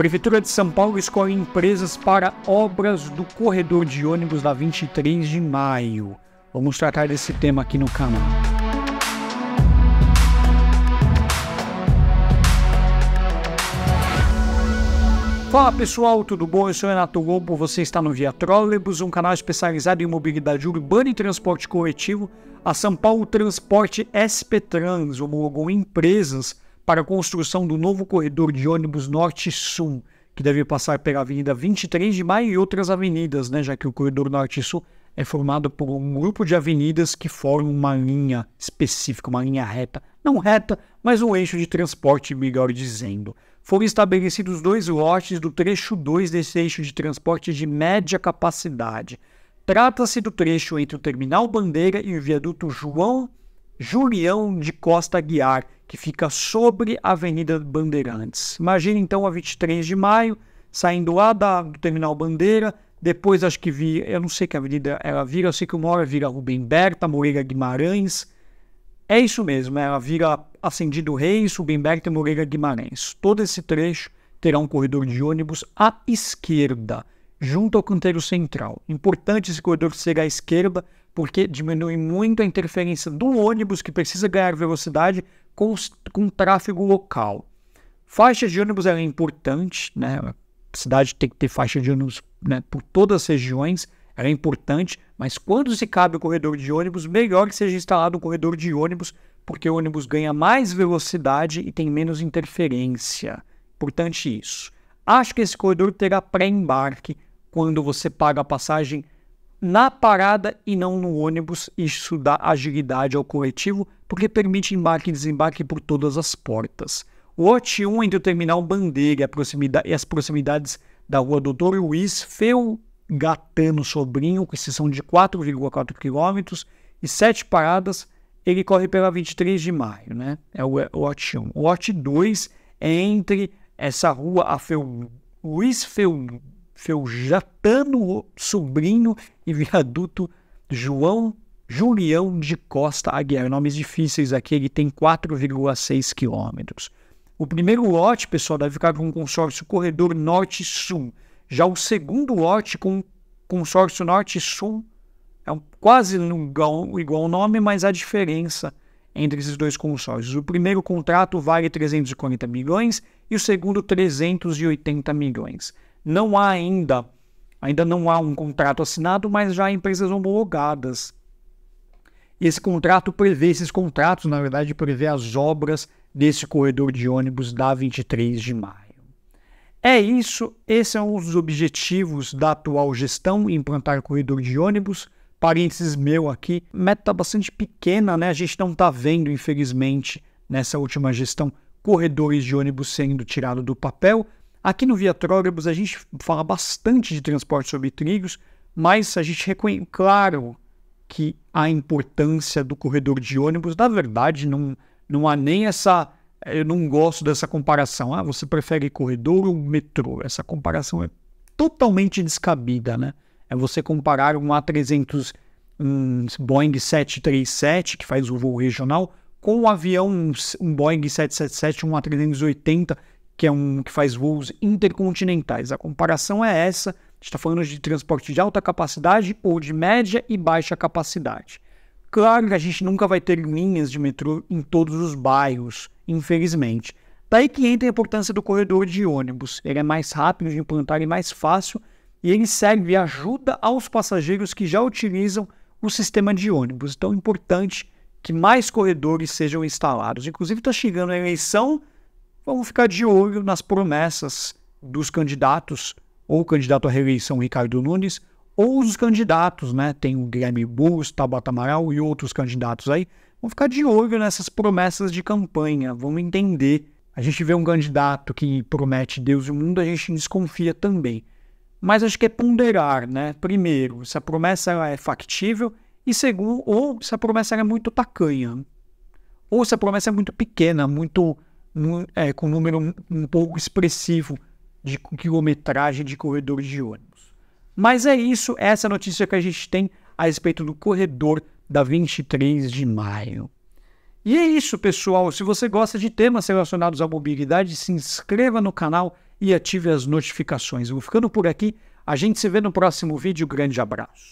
Prefeitura de São Paulo escolhe empresas para obras do corredor de ônibus da 23 de maio. Vamos tratar desse tema aqui no canal. Fala pessoal, tudo bom? Eu sou Renato Lobo, você está no Via Trolleybus, um canal especializado em mobilidade urbana e transporte coletivo. A São Paulo Transporte SP Trans homologou empresas para a construção do novo corredor de ônibus Norte-Sul, que deve passar pela Avenida 23 de Maio e outras avenidas, né, já que o corredor Norte-Sul é formado por um grupo de avenidas que formam uma linha específica, uma linha reta. Não reta, mas um eixo de transporte, melhor dizendo. Foram estabelecidos dois lotes do trecho 2 desse eixo de transporte de média capacidade. Trata-se do trecho entre o Terminal Bandeira e o viaduto João Julião de Costa Guiar, que fica sobre a Avenida Bandeirantes. Imagina então a 23 de maio, saindo lá da, do Terminal Bandeira, depois acho que vira, eu não sei que avenida ela vira, eu sei que uma hora vira Rubem Berta, Moreira Guimarães. É isso mesmo, ela vira Ascendido Reis, Rubem Berta e Moreira Guimarães. Todo esse trecho terá um corredor de ônibus à esquerda, junto ao canteiro central. Importante esse corredor ser à esquerda, porque diminui muito a interferência do ônibus que precisa ganhar velocidade com, com o tráfego local. Faixa de ônibus é importante, né? A cidade tem que ter faixa de ônibus né, por todas as regiões, ela é importante, mas quando se cabe o corredor de ônibus, melhor que seja instalado um corredor de ônibus, porque o ônibus ganha mais velocidade e tem menos interferência. Importante isso. Acho que esse corredor terá pré-embarque quando você paga a passagem na parada e não no ônibus. Isso dá agilidade ao coletivo, porque permite embarque e desembarque por todas as portas. o ot 1 entre o terminal Bandeira e as proximidades da rua Doutor Luiz Felgatano Sobrinho, que são de 4,4 km e 7 paradas, ele corre pela 23 de maio, né? É o ot 1. O ot 2 é entre essa rua, a Fel... Luiz Felgatano seu jatano sobrinho e viaduto João Julião de Costa Aguiar. Nomes difíceis aqui, ele tem 4,6 quilômetros. O primeiro lote, pessoal, deve ficar com o consórcio Corredor Norte-Sul. Já o segundo lote com consórcio Norte-Sul é um, quase igual, igual nome, mas há diferença entre esses dois consórcios. O primeiro contrato vale 340 milhões e o segundo 380 milhões não há ainda, ainda não há um contrato assinado, mas já há empresas homologadas. Esse contrato prevê, esses contratos, na verdade, prevê as obras desse corredor de ônibus da 23 de maio. É isso, esses são é os objetivos da atual gestão, implantar corredor de ônibus. Parênteses meu aqui, meta tá bastante pequena, né? A gente não está vendo, infelizmente, nessa última gestão, corredores de ônibus sendo tirados do papel, Aqui no Via Trólebus a gente fala bastante de transporte sobre trilhos, mas a gente reconhece, claro, que a importância do corredor de ônibus, na verdade, não, não há nem essa. Eu não gosto dessa comparação. Ah, você prefere corredor ou metrô? Essa comparação é totalmente descabida, né? É você comparar um A300, um Boeing 737, que faz o voo regional, com um avião, um Boeing 777, um A380, que é um que faz voos intercontinentais. A comparação é essa. Está falando de transporte de alta capacidade ou de média e baixa capacidade. Claro que a gente nunca vai ter linhas de metrô em todos os bairros, infelizmente. Daí que entra a importância do corredor de ônibus. Ele é mais rápido de implantar e mais fácil, e ele serve e ajuda aos passageiros que já utilizam o sistema de ônibus. Então é importante que mais corredores sejam instalados. Inclusive, está chegando a eleição vamos ficar de olho nas promessas dos candidatos, ou o candidato à reeleição Ricardo Nunes, ou os candidatos, né? Tem o Guilherme Boulos, Tabata Amaral e outros candidatos aí. Vamos ficar de olho nessas promessas de campanha, vamos entender. A gente vê um candidato que promete Deus e o mundo, a gente desconfia também. Mas acho que é ponderar, né? Primeiro, se a promessa é factível e segundo, ou se a promessa é muito tacanha, ou se a promessa é muito pequena, muito é, com um número um pouco expressivo de quilometragem de corredores de ônibus. Mas é isso, essa é notícia que a gente tem a respeito do corredor da 23 de maio. E é isso, pessoal. Se você gosta de temas relacionados à mobilidade, se inscreva no canal e ative as notificações. Eu vou ficando por aqui. A gente se vê no próximo vídeo. Grande abraço.